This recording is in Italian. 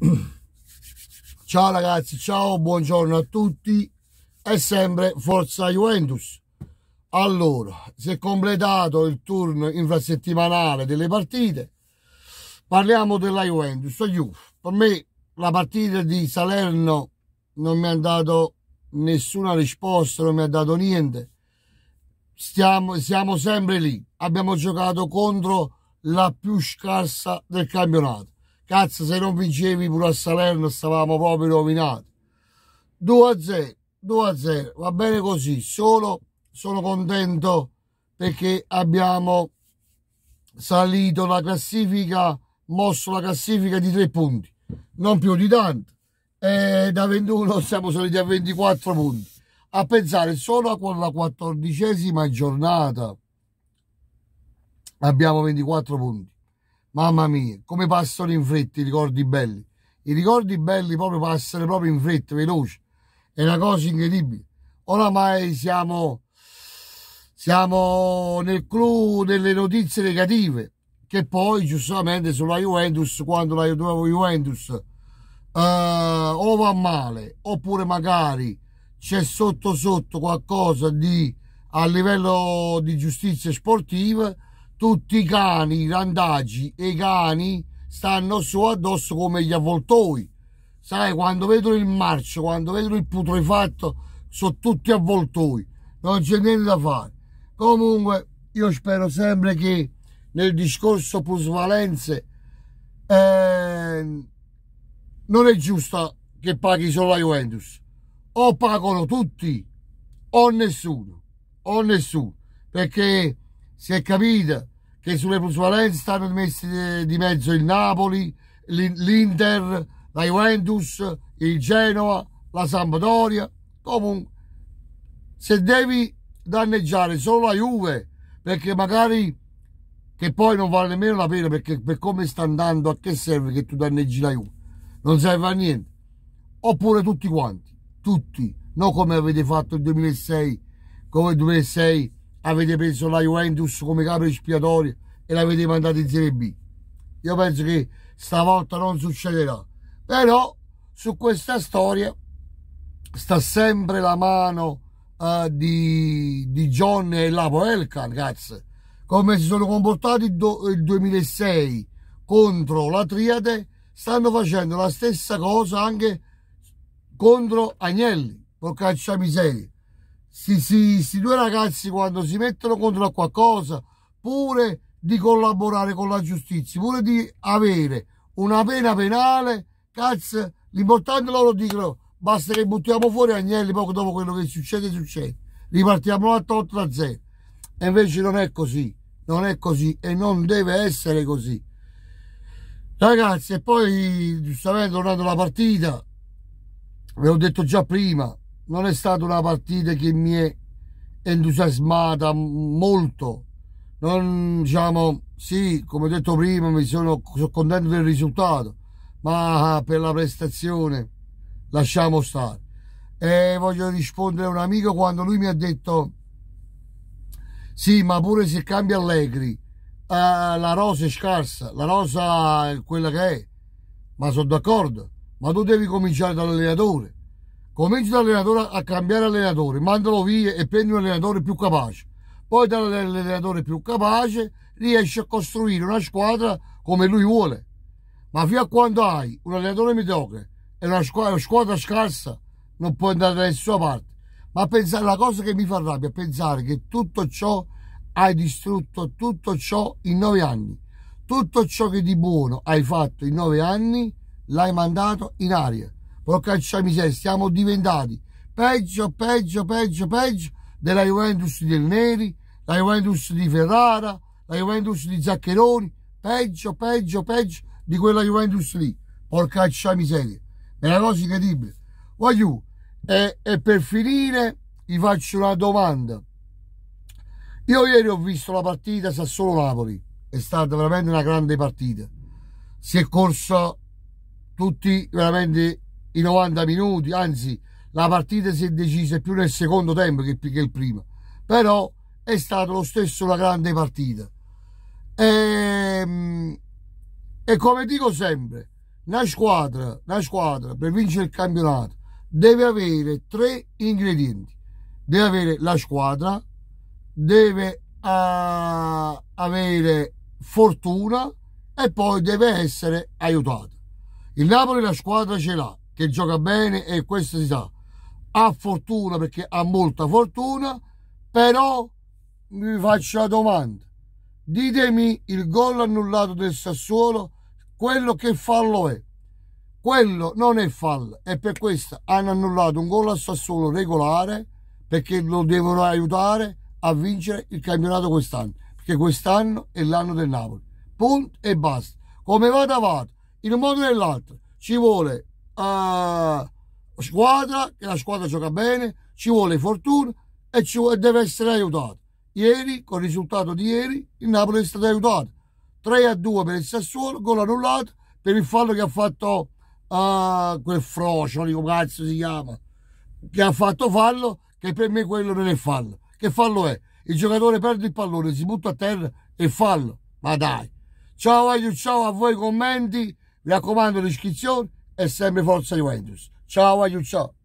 Ciao ragazzi, ciao, buongiorno a tutti e sempre Forza Juventus. Allora, si è completato il turno infrasettimanale delle partite. Parliamo della Juventus. Juve. Per me la partita di Salerno non mi ha dato nessuna risposta, non mi ha dato niente. Stiamo, siamo sempre lì. Abbiamo giocato contro la più scarsa del campionato. Cazzo, se non vincevi pure a Salerno stavamo proprio rovinati. 2 a 0, 2 a 0, va bene così. Solo sono contento perché abbiamo salito la classifica, mosso la classifica di 3 punti, non più di tanto. E da 21 siamo saliti a 24 punti. A pensare solo alla quattordicesima giornata abbiamo 24 punti. Mamma mia, come passano in fretta i ricordi belli. I ricordi belli proprio passano proprio in fretta, veloce. È una cosa incredibile. Oramai siamo, siamo nel clou delle notizie negative, che poi giustamente sulla Juventus, quando la Juventus eh, o va male, oppure magari c'è sotto sotto qualcosa di, a livello di giustizia sportiva, tutti i cani, i randaggi e i cani stanno su addosso come gli avvoltoi. Sai, quando vedono il marcio, quando vedono il putrefatto, sono tutti avvoltoi. Non c'è niente da fare. Comunque, io spero sempre che nel discorso plusvalenze eh, non è giusto che paghi solo la Juventus. O pagano tutti o nessuno. O nessuno. Perché si è capito che sulle plusvalenze stanno messi di mezzo il Napoli, l'Inter, la Juventus, il Genoa, la Sampdoria. Comunque, se devi danneggiare solo la Juve, perché magari che poi non vale nemmeno la pena, perché per come sta andando, a che serve che tu danneggi la Juve? Non serve a niente. Oppure tutti quanti, tutti, non come avete fatto il 2006, come il 2006 avete preso la Juventus come capo espiatorio e l'avete mandato in Serie B. Io penso che stavolta non succederà. Però su questa storia sta sempre la mano uh, di, di John e la Poelka, ragazzi. Come si sono comportati il, do, il 2006 contro la Triade, stanno facendo la stessa cosa anche contro Agnelli, porcaccia miseria questi due ragazzi quando si mettono contro a qualcosa pure di collaborare con la giustizia pure di avere una pena penale cazzo l'importante loro dicono basta che buttiamo fuori Agnelli poco dopo quello che succede succede ripartiamo da 8 a 0 e invece non è così non è così e non deve essere così ragazzi e poi giustamente tornando alla partita ve l'ho detto già prima non è stata una partita che mi è entusiasmata molto. Non diciamo, sì, come ho detto prima, mi sono, sono contento del risultato, ma per la prestazione lasciamo stare. E voglio rispondere a un amico quando lui mi ha detto: Sì, ma pure se cambia Allegri, eh, la rosa è scarsa, la rosa è quella che è. Ma sono d'accordo, ma tu devi cominciare dall'allenatore Cominci dall'allenatore a cambiare allenatore, mandalo via e prendi un allenatore più capace. Poi dall'allenatore più capace riesci a costruire una squadra come lui vuole. Ma fino a quando hai un allenatore mediocre e una squadra, una squadra scarsa, non puoi andare da nessuna parte. Ma pensare, la cosa che mi fa rabbia è pensare che tutto ciò hai distrutto, tutto ciò in nove anni. Tutto ciò che di buono hai fatto in nove anni l'hai mandato in aria porcaccia a miseria, siamo diventati peggio, peggio, peggio, peggio della Juventus del Neri, la Juventus di Ferrara, la Juventus di Zaccheroni, peggio, peggio, peggio di quella Juventus lì, porcaccia a miseria. È una cosa incredibile. Voglio, e, e per finire vi faccio una domanda. Io ieri ho visto la partita Sassuolo-Napoli, è stata veramente una grande partita. Si è corsa tutti veramente i 90 minuti, anzi la partita si è decisa più nel secondo tempo che, che il primo, però è stata lo stesso una grande partita. E, ehm, e come dico sempre, una squadra, una squadra per vincere il campionato deve avere tre ingredienti. Deve avere la squadra, deve uh, avere fortuna e poi deve essere aiutata. Il Napoli la squadra ce l'ha, che gioca bene e questo si sa. Ha fortuna perché ha molta fortuna, però vi faccio la domanda. Ditemi il gol annullato del Sassuolo, quello che fallo è. Quello non è fallo e per questo hanno annullato un gol a Sassuolo regolare perché lo devono aiutare a vincere il campionato quest'anno, perché quest'anno è l'anno del Napoli. Punto e basta. Come vada vada in un modo o nell'altro ci vuole uh, squadra, che la squadra gioca bene, ci vuole fortuna e, ci, e deve essere aiutato. Ieri, con il risultato di ieri, il Napoli è stato aiutato. 3 a 2 per il Sassuolo, gol annullato per il fallo che ha fatto uh, quel frocio, come cazzo si chiama, che ha fatto fallo, che per me quello non è fallo. Che fallo è? Il giocatore perde il pallone, si butta a terra e fallo. Ma dai. Ciao, ciao a voi commenti, vi raccomando l'iscrizione sempre Wholesale Windows. Ciao, aiuto, ciao.